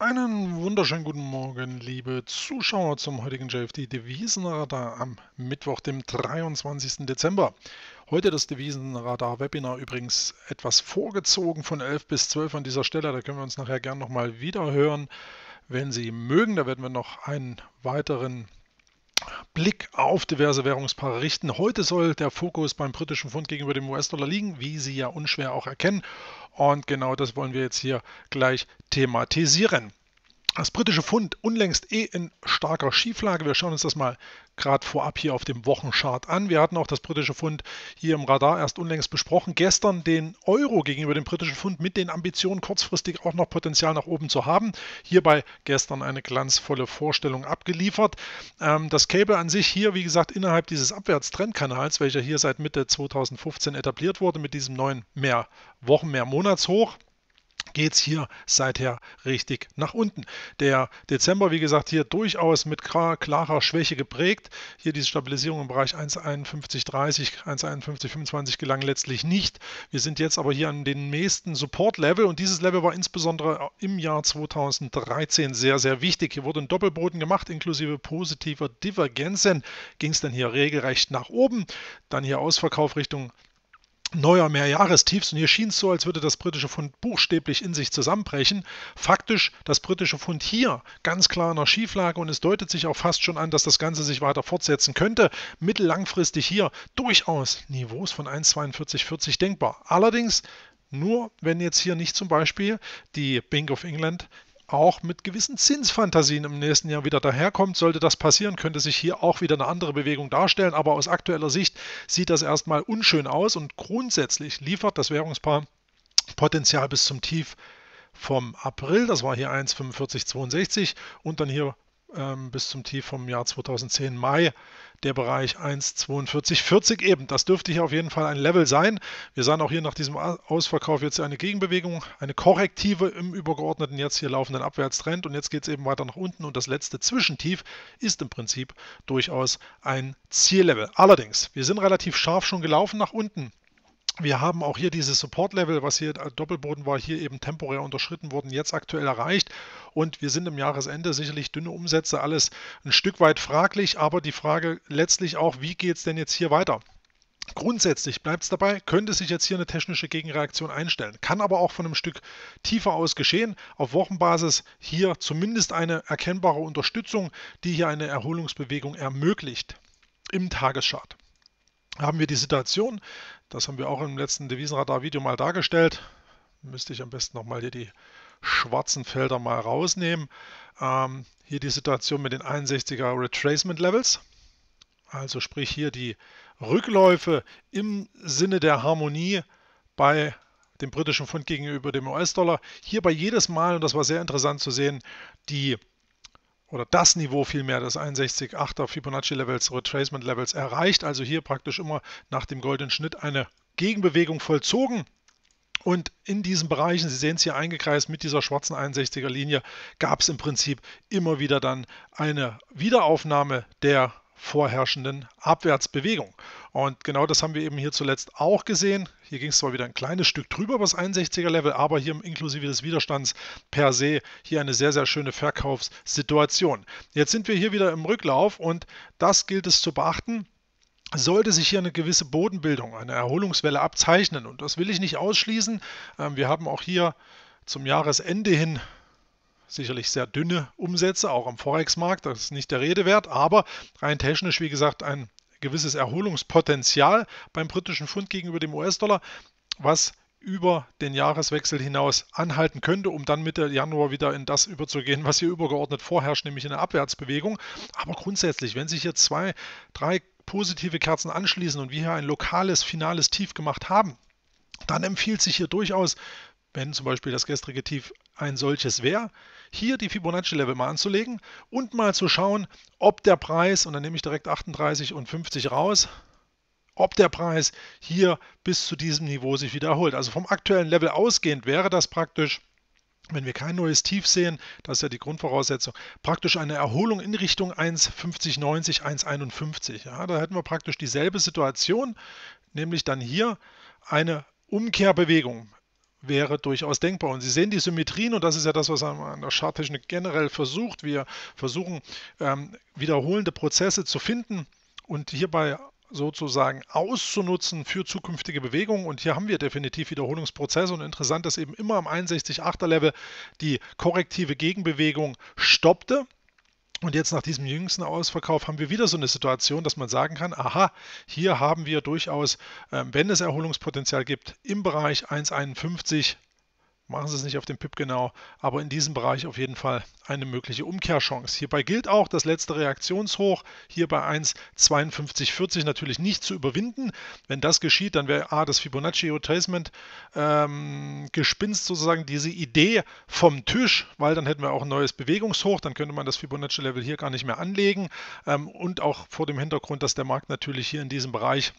Einen wunderschönen guten Morgen, liebe Zuschauer zum heutigen JFD Devisenradar am Mittwoch, dem 23. Dezember. Heute das Devisenradar-Webinar übrigens etwas vorgezogen von 11 bis 12 an dieser Stelle. Da können wir uns nachher gerne nochmal wiederhören. Wenn Sie mögen, da werden wir noch einen weiteren Blick auf diverse Währungspaare richten. Heute soll der Fokus beim britischen Pfund gegenüber dem US-Dollar liegen, wie Sie ja unschwer auch erkennen. Und genau das wollen wir jetzt hier gleich thematisieren. Das britische Pfund unlängst eh in starker Schieflage. Wir schauen uns das mal gerade vorab hier auf dem Wochenchart an. Wir hatten auch das britische Pfund hier im Radar erst unlängst besprochen. Gestern den Euro gegenüber dem britischen Pfund mit den Ambitionen, kurzfristig auch noch Potenzial nach oben zu haben. Hierbei gestern eine glanzvolle Vorstellung abgeliefert. Ähm, das Cable an sich hier, wie gesagt, innerhalb dieses Abwärtstrendkanals, welcher hier seit Mitte 2015 etabliert wurde, mit diesem neuen mehr Wochen, mehr Monatshoch geht es hier seither richtig nach unten. Der Dezember, wie gesagt, hier durchaus mit klarer Schwäche geprägt. Hier diese Stabilisierung im Bereich 1,5130, 1,5125 gelang letztlich nicht. Wir sind jetzt aber hier an den nächsten Support-Level und dieses Level war insbesondere im Jahr 2013 sehr, sehr wichtig. Hier wurde ein Doppelboden gemacht, inklusive positiver Divergenzen. Ging es dann hier regelrecht nach oben, dann hier Ausverkauf Richtung neuer Mehrjahrestiefs und hier schien es so, als würde das britische Pfund buchstäblich in sich zusammenbrechen. Faktisch, das britische Pfund hier ganz klar in der Schieflage und es deutet sich auch fast schon an, dass das Ganze sich weiter fortsetzen könnte. Mittellangfristig hier durchaus Niveaus von 1,4240 denkbar. Allerdings nur, wenn jetzt hier nicht zum Beispiel die Bank of England auch mit gewissen Zinsfantasien im nächsten Jahr wieder daherkommt. Sollte das passieren, könnte sich hier auch wieder eine andere Bewegung darstellen. Aber aus aktueller Sicht sieht das erstmal unschön aus und grundsätzlich liefert das Währungspaar Potenzial bis zum Tief vom April. Das war hier 1,4562 und dann hier ähm, bis zum Tief vom Jahr 2010 Mai. Der Bereich 1,4240 eben. Das dürfte hier auf jeden Fall ein Level sein. Wir sahen auch hier nach diesem Ausverkauf jetzt eine Gegenbewegung, eine korrektive im übergeordneten jetzt hier laufenden Abwärtstrend. Und jetzt geht es eben weiter nach unten. Und das letzte Zwischentief ist im Prinzip durchaus ein Ziellevel. Allerdings, wir sind relativ scharf schon gelaufen nach unten. Wir haben auch hier dieses Support-Level, was hier äh, Doppelboden war, hier eben temporär unterschritten worden, jetzt aktuell erreicht. Und wir sind im Jahresende sicherlich dünne Umsätze, alles ein Stück weit fraglich. Aber die Frage letztlich auch, wie geht es denn jetzt hier weiter? Grundsätzlich bleibt es dabei, könnte sich jetzt hier eine technische Gegenreaktion einstellen, kann aber auch von einem Stück tiefer aus geschehen. Auf Wochenbasis hier zumindest eine erkennbare Unterstützung, die hier eine Erholungsbewegung ermöglicht im Tagesschart haben wir die Situation, das haben wir auch im letzten Devisenradar-Video mal dargestellt, müsste ich am besten nochmal hier die schwarzen Felder mal rausnehmen. Ähm, hier die Situation mit den 61er Retracement Levels. Also sprich hier die Rückläufe im Sinne der Harmonie bei dem britischen Pfund gegenüber dem US-Dollar. Hierbei jedes Mal, und das war sehr interessant zu sehen, die oder das Niveau vielmehr des 61,8er Fibonacci Levels, Retracement Levels erreicht, also hier praktisch immer nach dem goldenen Schnitt eine Gegenbewegung vollzogen. Und in diesen Bereichen, Sie sehen es hier eingekreist mit dieser schwarzen 61er Linie, gab es im Prinzip immer wieder dann eine Wiederaufnahme der vorherrschenden Abwärtsbewegung. Und genau das haben wir eben hier zuletzt auch gesehen. Hier ging es zwar wieder ein kleines Stück drüber über das 61er Level, aber hier inklusive des Widerstands per se hier eine sehr, sehr schöne Verkaufssituation. Jetzt sind wir hier wieder im Rücklauf und das gilt es zu beachten. Sollte sich hier eine gewisse Bodenbildung, eine Erholungswelle abzeichnen, und das will ich nicht ausschließen, ähm, wir haben auch hier zum Jahresende hin sicherlich sehr dünne Umsätze, auch am Forex-Markt, das ist nicht der Rede wert, aber rein technisch, wie gesagt, ein gewisses Erholungspotenzial beim britischen Pfund gegenüber dem US-Dollar, was über den Jahreswechsel hinaus anhalten könnte, um dann Mitte Januar wieder in das überzugehen, was hier übergeordnet vorherrscht, nämlich in eine Abwärtsbewegung. Aber grundsätzlich, wenn sich hier zwei, drei positive Kerzen anschließen und wir hier ein lokales, finales Tief gemacht haben, dann empfiehlt sich hier durchaus, wenn zum Beispiel das gestrige Tief ein solches wäre, hier die Fibonacci-Level mal anzulegen und mal zu schauen, ob der Preis, und dann nehme ich direkt 38 und 50 raus, ob der Preis hier bis zu diesem Niveau sich wiederholt. Also vom aktuellen Level ausgehend wäre das praktisch, wenn wir kein neues Tief sehen, das ist ja die Grundvoraussetzung, praktisch eine Erholung in Richtung 1,5090, 1,51. Ja, da hätten wir praktisch dieselbe Situation, nämlich dann hier eine Umkehrbewegung wäre durchaus denkbar. Und Sie sehen die Symmetrien, und das ist ja das, was man an der Charttechnik generell versucht. Wir versuchen, ähm, wiederholende Prozesse zu finden und hierbei sozusagen auszunutzen für zukünftige Bewegungen. Und hier haben wir definitiv Wiederholungsprozesse. Und interessant, dass eben immer am 61-8er-Level die korrektive Gegenbewegung stoppte und jetzt nach diesem jüngsten Ausverkauf haben wir wieder so eine Situation, dass man sagen kann, aha, hier haben wir durchaus, ähm, wenn es Erholungspotenzial gibt, im Bereich 1,51 machen sie es nicht auf den Pip genau, aber in diesem Bereich auf jeden Fall eine mögliche Umkehrchance. Hierbei gilt auch das letzte Reaktionshoch hier bei 1,5240 natürlich nicht zu überwinden. Wenn das geschieht, dann wäre A, das Fibonacci Retracement ähm, gespinst sozusagen diese Idee vom Tisch, weil dann hätten wir auch ein neues Bewegungshoch, dann könnte man das Fibonacci Level hier gar nicht mehr anlegen ähm, und auch vor dem Hintergrund, dass der Markt natürlich hier in diesem Bereich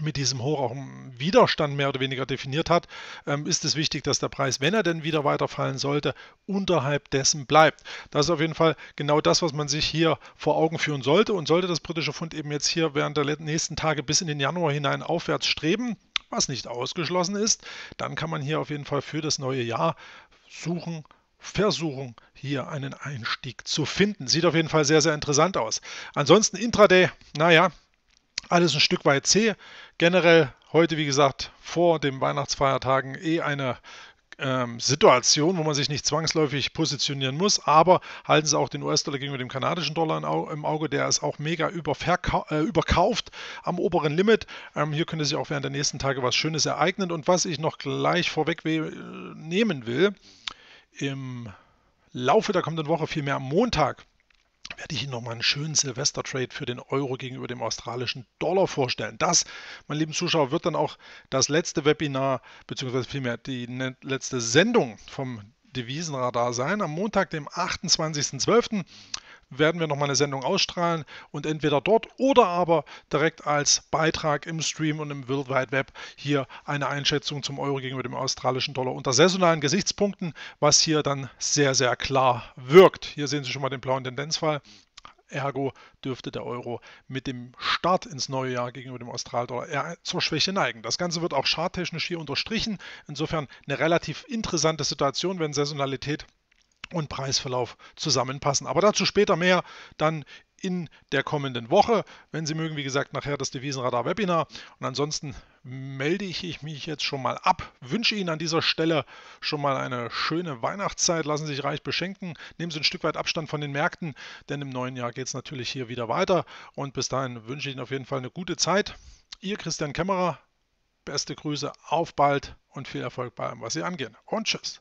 mit diesem Hoch auch Widerstand mehr oder weniger definiert hat, ähm, ist es wichtig, dass der Preis, wenn er denn wieder weiterfallen sollte, unterhalb dessen bleibt. Das ist auf jeden Fall genau das, was man sich hier vor Augen führen sollte. Und sollte das britische Pfund eben jetzt hier während der nächsten Tage bis in den Januar hinein aufwärts streben, was nicht ausgeschlossen ist, dann kann man hier auf jeden Fall für das neue Jahr suchen, versuchen, hier einen Einstieg zu finden. Sieht auf jeden Fall sehr, sehr interessant aus. Ansonsten Intraday, naja, alles ein Stück weit zäh. Generell heute, wie gesagt, vor den Weihnachtsfeiertagen eh eine ähm, Situation, wo man sich nicht zwangsläufig positionieren muss, aber halten Sie auch den US-Dollar gegenüber dem kanadischen Dollar im Auge, der ist auch mega äh, überkauft am oberen Limit. Ähm, hier könnte sich auch während der nächsten Tage was Schönes ereignen. Und was ich noch gleich vorweg äh, nehmen will, im Laufe der kommenden Woche, vielmehr am Montag, werde ich Ihnen nochmal einen schönen Silvester-Trade für den Euro gegenüber dem australischen Dollar vorstellen. Das, meine lieben Zuschauer, wird dann auch das letzte Webinar, beziehungsweise vielmehr die ne, letzte Sendung vom Devisenradar sein. Am Montag, dem 28.12 werden wir nochmal eine Sendung ausstrahlen und entweder dort oder aber direkt als Beitrag im Stream und im World Wide Web hier eine Einschätzung zum Euro gegenüber dem australischen Dollar unter saisonalen Gesichtspunkten, was hier dann sehr, sehr klar wirkt. Hier sehen Sie schon mal den blauen Tendenzfall. Ergo dürfte der Euro mit dem Start ins neue Jahr gegenüber dem Australdollar eher zur Schwäche neigen. Das Ganze wird auch charttechnisch hier unterstrichen. Insofern eine relativ interessante Situation, wenn Saisonalität und Preisverlauf zusammenpassen. Aber dazu später mehr dann in der kommenden Woche. Wenn Sie mögen, wie gesagt, nachher das Devisenradar-Webinar. Und ansonsten melde ich mich jetzt schon mal ab. Wünsche Ihnen an dieser Stelle schon mal eine schöne Weihnachtszeit. Lassen Sie sich reich beschenken. Nehmen Sie ein Stück weit Abstand von den Märkten, denn im neuen Jahr geht es natürlich hier wieder weiter. Und bis dahin wünsche ich Ihnen auf jeden Fall eine gute Zeit. Ihr Christian Kämmerer, beste Grüße, auf bald und viel Erfolg bei allem, was Sie angehen. Und tschüss.